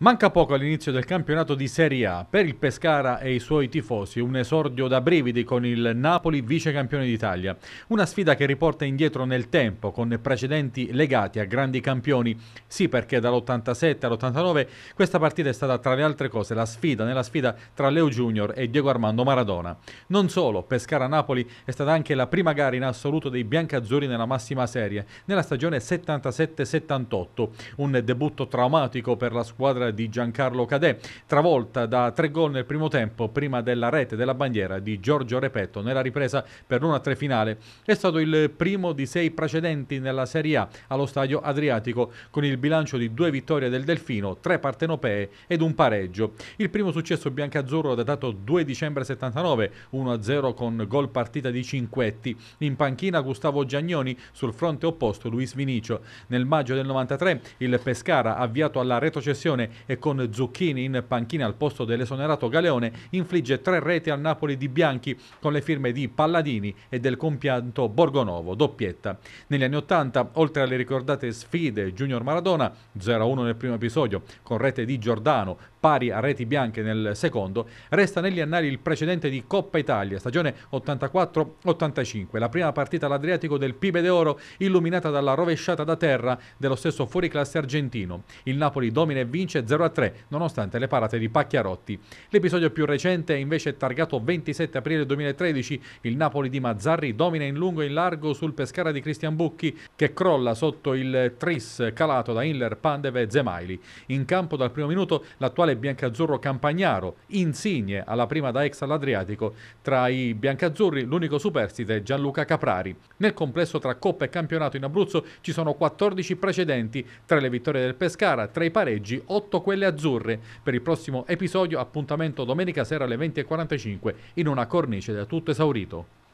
Manca poco all'inizio del campionato di Serie A. Per il Pescara e i suoi tifosi un esordio da brividi con il Napoli vicecampione d'Italia. Una sfida che riporta indietro nel tempo con precedenti legati a grandi campioni. Sì perché dall'87 all'89 questa partita è stata tra le altre cose la sfida nella sfida tra Leo Junior e Diego Armando Maradona. Non solo, Pescara-Napoli è stata anche la prima gara in assoluto dei biancazzurri nella massima serie, nella stagione 77-78. Un debutto traumatico per la squadra di Giancarlo Cadè, travolta da tre gol nel primo tempo prima della rete della bandiera di Giorgio Repetto nella ripresa per l'1-3 finale. È stato il primo di sei precedenti nella Serie A allo stadio Adriatico con il bilancio di due vittorie del Delfino, tre partenopee ed un pareggio. Il primo successo biancazzurro datato 2 dicembre 79, 1-0 con gol partita di Cinquetti. In panchina Gustavo Giagnoni, sul fronte opposto Luis Vinicio. Nel maggio del 93 il Pescara, avviato alla retrocessione, e con Zucchini in panchina al posto dell'esonerato Galeone infligge tre reti al Napoli di Bianchi con le firme di Palladini e del compianto Borgonovo, doppietta. Negli anni 80, oltre alle ricordate sfide Junior Maradona, 0-1 nel primo episodio, con rete di Giordano, pari a reti bianche nel secondo, resta negli annali il precedente di Coppa Italia, stagione 84-85, la prima partita all'Adriatico del Pibe d'Oro illuminata dalla rovesciata da terra dello stesso fuoriclasse argentino. Il Napoli domina e vince 0-3 nonostante le parate di Pacchiarotti. L'episodio più recente è invece targato 27 aprile 2013, il Napoli di Mazzarri domina in lungo e in largo sul Pescara di Cristian Bucchi che crolla sotto il tris calato da Inler, Pandeve e Zemaili. In campo dal primo minuto l'attuale biancazzurro Campagnaro, insigne alla prima da ex all'Adriatico, tra i biancazzurri l'unico superstite è Gianluca Caprari. Nel complesso tra Coppa e campionato in Abruzzo ci sono 14 precedenti, tra le vittorie del Pescara, tra i pareggi 8 quelle azzurre. Per il prossimo episodio appuntamento domenica sera alle 20.45 in una cornice da tutto esaurito.